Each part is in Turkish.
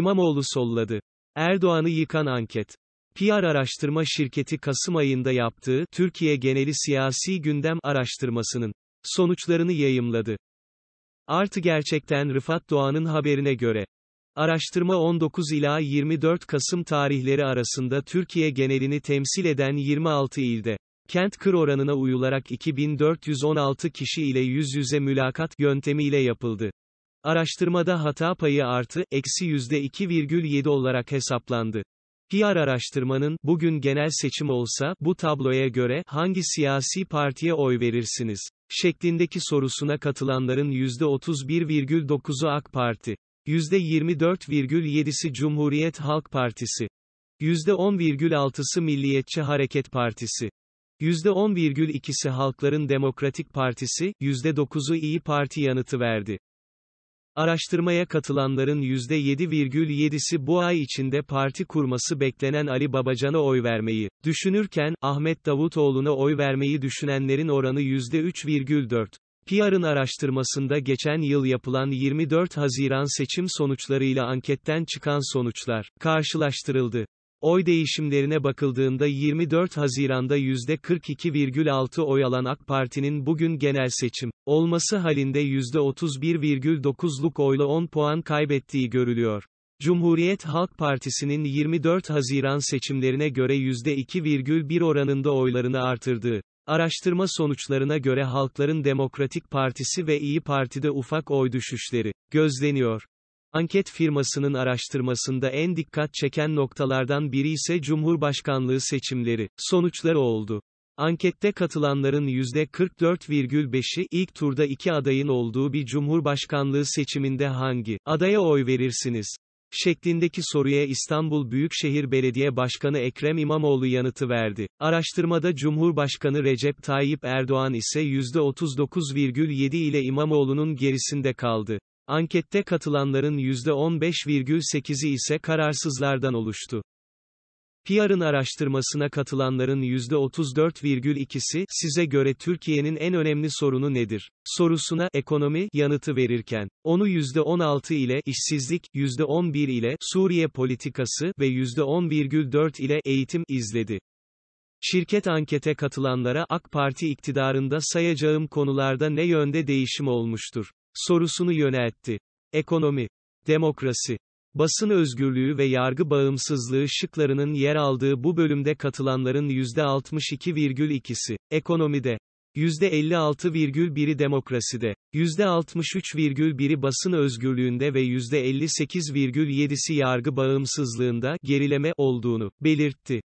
İmamoğlu solladı. Erdoğan'ı yıkan anket. PR araştırma şirketi Kasım ayında yaptığı Türkiye geneli siyasi gündem araştırmasının sonuçlarını yayımladı. Artı gerçekten Rıfat Doğan'ın haberine göre Araştırma 19 ila 24 Kasım tarihleri arasında Türkiye genelini temsil eden 26 ilde kent kır oranına uyularak 2416 kişi ile yüz yüze mülakat yöntemiyle yapıldı. Araştırmada hata payı artı, eksi %2,7 olarak hesaplandı. PR araştırmanın, bugün genel seçim olsa, bu tabloya göre, hangi siyasi partiye oy verirsiniz? şeklindeki sorusuna katılanların %31,9'u AK Parti, %24,7'si Cumhuriyet Halk Partisi, %10,6'sı Milliyetçi Hareket Partisi, %10,2'si Halkların Demokratik Partisi, %9'u İyi Parti yanıtı verdi. Araştırmaya katılanların %7,7'si bu ay içinde parti kurması beklenen Ali Babacan'a oy vermeyi düşünürken, Ahmet Davutoğlu'na oy vermeyi düşünenlerin oranı %3,4. PR'ın araştırmasında geçen yıl yapılan 24 Haziran seçim sonuçlarıyla anketten çıkan sonuçlar karşılaştırıldı. Oy değişimlerine bakıldığında 24 Haziran'da %42,6 oy alan AK Parti'nin bugün genel seçim olması halinde %31,9'luk oyla 10 puan kaybettiği görülüyor. Cumhuriyet Halk Partisi'nin 24 Haziran seçimlerine göre %2,1 oranında oylarını artırdığı, araştırma sonuçlarına göre Halkların Demokratik Partisi ve İyi Parti'de ufak oy düşüşleri gözleniyor. Anket firmasının araştırmasında en dikkat çeken noktalardan biri ise Cumhurbaşkanlığı seçimleri, sonuçları oldu. Ankette katılanların %44,5'i ilk turda iki adayın olduğu bir cumhurbaşkanlığı seçiminde hangi adaya oy verirsiniz? şeklindeki soruya İstanbul Büyükşehir Belediye Başkanı Ekrem İmamoğlu yanıtı verdi. Araştırmada Cumhurbaşkanı Recep Tayyip Erdoğan ise %39,7 ile İmamoğlu'nun gerisinde kaldı. Ankette katılanların %15,8'i ise kararsızlardan oluştu. PR'ın araştırmasına katılanların %34,2'si, size göre Türkiye'nin en önemli sorunu nedir? sorusuna, ekonomi, yanıtı verirken, onu %16 ile, işsizlik, %11 ile, Suriye politikası ve %10,4 ile, eğitim, izledi. Şirket ankete katılanlara AK Parti iktidarında sayacağım konularda ne yönde değişim olmuştur? sorusunu yöneltti. Ekonomi, demokrasi, basın özgürlüğü ve yargı bağımsızlığı şıklarının yer aldığı bu bölümde katılanların %62,2'si, ekonomide, %56,1'i demokraside, %63,1'i basın özgürlüğünde ve %58,7'si yargı bağımsızlığında gerileme olduğunu belirtti.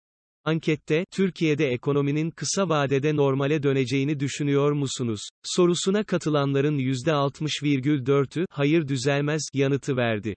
Ankette, Türkiye'de ekonominin kısa vadede normale döneceğini düşünüyor musunuz? Sorusuna katılanların %60,4'ü, hayır düzelmez, yanıtı verdi.